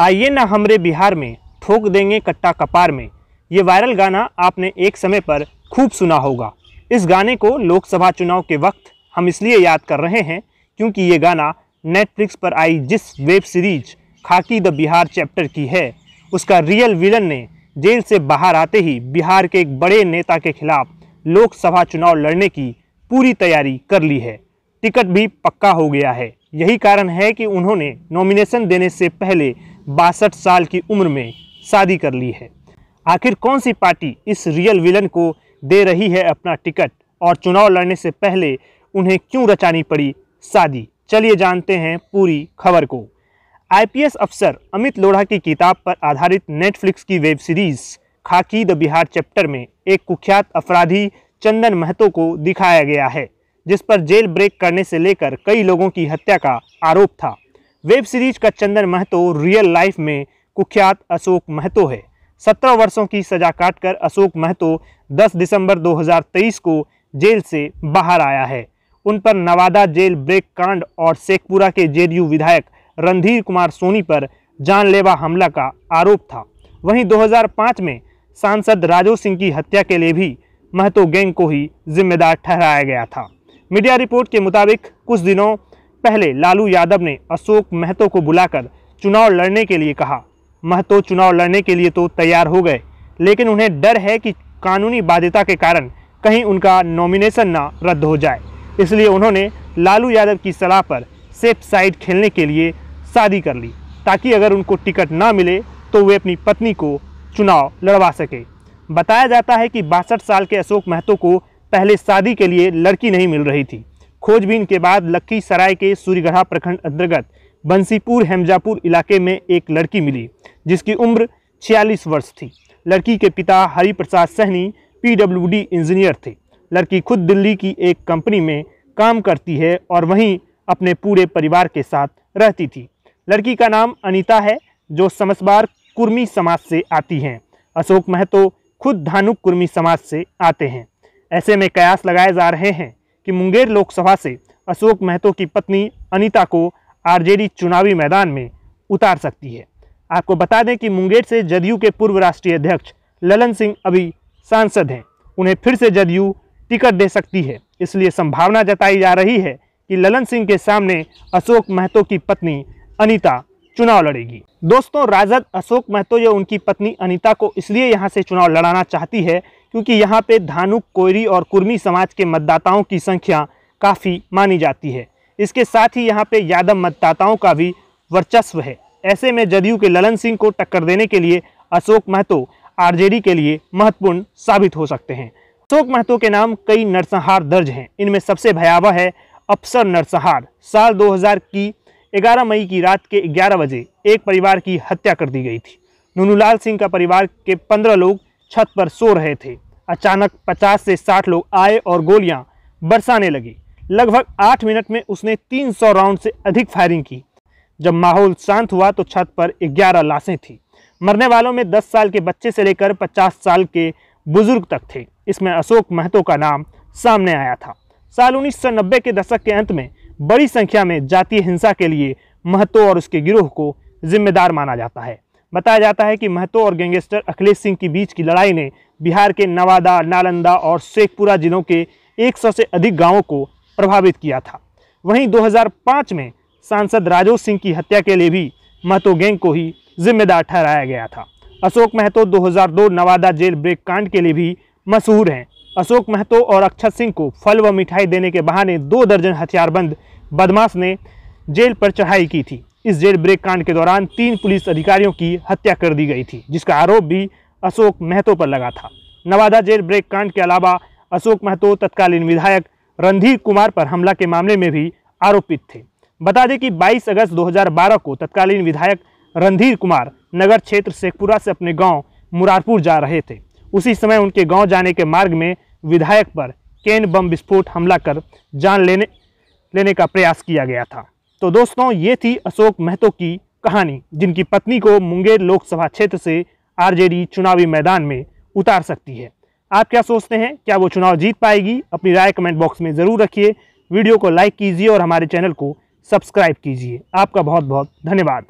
आइए ना हमरे बिहार में ठोक देंगे कट्टा कपार में ये वायरल गाना आपने एक समय पर खूब सुना होगा इस गाने को लोकसभा चुनाव के वक्त हम इसलिए याद कर रहे हैं क्योंकि ये गाना नेटफ्लिक्स पर आई जिस web series Khaki the Bihar chapter की है उसका रियल विलन ने जेल से बाहर आते ही बिहार के एक बड़े नेता के खिलाफ लोकसभा चुनाव लड़ने की पूरी तैयारी कर ली है टिकट भी पक्का हो गया है यही कारण है कि उन्होंने नॉमिनेशन देने से पहले बासठ साल की उम्र में शादी कर ली है आखिर कौन सी पार्टी इस रियल विलन को दे रही है अपना टिकट और चुनाव लड़ने से पहले उन्हें क्यों रचानी पड़ी शादी चलिए जानते हैं पूरी खबर को आईपीएस अफसर अमित लोढ़ा की किताब पर आधारित नेटफ्लिक्स की web series Khaki the Bihar chapter में एक कुख्यात अपराधी चंदन महतो को दिखाया गया है जिस पर जेल ब्रेक करने से लेकर कई लोगों की हत्या का आरोप था वेब सीरीज का चंदन महतो रियल लाइफ में कुख्यात अशोक महतो है सत्रह वर्षों की सजा काटकर अशोक महतो 10 दिसंबर 2023 को जेल से बाहर आया है उन पर नवादा जेल ब्रेक कांड और शेखपुरा के जेडीयू विधायक रणधीर कुमार सोनी पर जानलेवा हमला का आरोप था वहीं 2005 में सांसद राजो सिंह की हत्या के लिए भी महतो गैंग को ही जिम्मेदार ठहराया गया था मीडिया रिपोर्ट के मुताबिक कुछ दिनों पहले लालू यादव ने अशोक महतो को बुलाकर चुनाव लड़ने के लिए कहा महतो चुनाव लड़ने के लिए तो तैयार हो गए लेकिन उन्हें डर है कि कानूनी बाध्यता के कारण कहीं उनका नॉमिनेशन ना रद्द हो जाए इसलिए उन्होंने लालू यादव की सलाह पर सेफ साइड खेलने के लिए शादी कर ली ताकि अगर उनको टिकट ना मिले तो वे अपनी पत्नी को चुनाव लड़वा सके बताया जाता है कि बासठ साल के अशोक महतो को पहले शादी के लिए लड़की नहीं मिल रही थी खोजबीन के बाद लक्की सराय के सूर्यगढ़ा प्रखंड अंतर्गत बंसीपुर हेमजापुर इलाके में एक लड़की मिली जिसकी उम्र 46 वर्ष थी लड़की के पिता हरिप्रसाद सहनी पीडब्ल्यूडी इंजीनियर थे लड़की खुद दिल्ली की एक कंपनी में काम करती है और वहीं अपने पूरे परिवार के साथ रहती थी लड़की का नाम अनीता है जो समसबार कुर्मी समाज से आती हैं अशोक महतो खुद धानुक कुर्मी समाज से आते हैं ऐसे में कयास लगाए जा रहे हैं कि मुंगेर लोकसभा से अशोक महतो की पत्नी अनीता को आरजेडी चुनावी मैदान में उतार सकती है आपको बता दें कि मुंगेर से जदयू के पूर्व राष्ट्रीय अध्यक्ष ललन सिंह अभी सांसद हैं उन्हें फिर से जदयू टिकट दे सकती है इसलिए संभावना जताई जा रही है कि ललन सिंह के सामने अशोक महतो की पत्नी अनिता चुनाव लड़ेगी दोस्तों राजद अशोक महतो या उनकी पत्नी अनिता को इसलिए यहाँ से चुनाव लड़ाना चाहती है क्योंकि यहाँ पे धानुक कोयरी और कुर्मी समाज के मतदाताओं की संख्या काफ़ी मानी जाती है इसके साथ ही यहाँ पे यादव मतदाताओं का भी वर्चस्व है ऐसे में जदयू के ललन सिंह को टक्कर देने के लिए अशोक महतो आरजेडी के लिए महत्वपूर्ण साबित हो सकते हैं अशोक महतो के नाम कई नरसंहार दर्ज हैं इनमें सबसे भयावह है अफसर नरसंहार साल दो की ग्यारह मई की रात के 11 बजे एक परिवार की हत्या कर दी गई थी नूनूलाल सिंह का परिवार के 15 लोग छत पर सो रहे थे अचानक 50 से 60 लोग आए और गोलियां बरसाने लगी लगभग आठ मिनट में उसने 300 राउंड से अधिक फायरिंग की जब माहौल शांत हुआ तो छत पर 11 लाशें थी मरने वालों में 10 साल के बच्चे से लेकर 50 साल के बुजुर्ग तक थे इसमें अशोक महतो का नाम सामने आया था साल उन्नीस के दशक के अंत में बड़ी संख्या में जातीय हिंसा के लिए महतो और उसके गिरोह को जिम्मेदार माना जाता है बताया जाता है कि महतो और गैंगस्टर अखिलेश सिंह के बीच की लड़ाई ने बिहार के नवादा नालंदा और शेखपुरा जिलों के 100 से अधिक गांवों को प्रभावित किया था वहीं 2005 में सांसद राजो सिंह की हत्या के लिए भी महतो गैंग को ही जिम्मेदार ठहराया गया था अशोक महतो 2002 नवादा जेल ब्रेक कांड के लिए भी मशहूर हैं अशोक महतो और अक्षत सिंह को फल व मिठाई देने के बहाने दो दर्जन हथियारबंद बदमाश ने जेल पर चढ़ाई की थी इस जेड ब्रेक कांड के दौरान तीन पुलिस अधिकारियों की हत्या कर दी गई थी जिसका आरोप भी अशोक महतो पर लगा था नवादा जेल ब्रेक कांड के अलावा अशोक महतो तत्कालीन विधायक रणधीर कुमार पर हमला के मामले में भी आरोपित थे बता दें कि 22 अगस्त 2012 को तत्कालीन विधायक रणधीर कुमार नगर क्षेत्र शेखपुरा से अपने गांव मुरारपुर जा रहे थे उसी समय उनके गांव जाने के मार्ग में विधायक पर केन बम विस्फोट हमला कर जान लेने लेने का प्रयास किया गया था तो दोस्तों ये थी अशोक महतो की कहानी जिनकी पत्नी को मुंगेर लोकसभा क्षेत्र से आरजेडी चुनावी मैदान में उतार सकती है आप क्या सोचते हैं क्या वो चुनाव जीत पाएगी अपनी राय कमेंट बॉक्स में ज़रूर रखिए वीडियो को लाइक कीजिए और हमारे चैनल को सब्सक्राइब कीजिए आपका बहुत बहुत धन्यवाद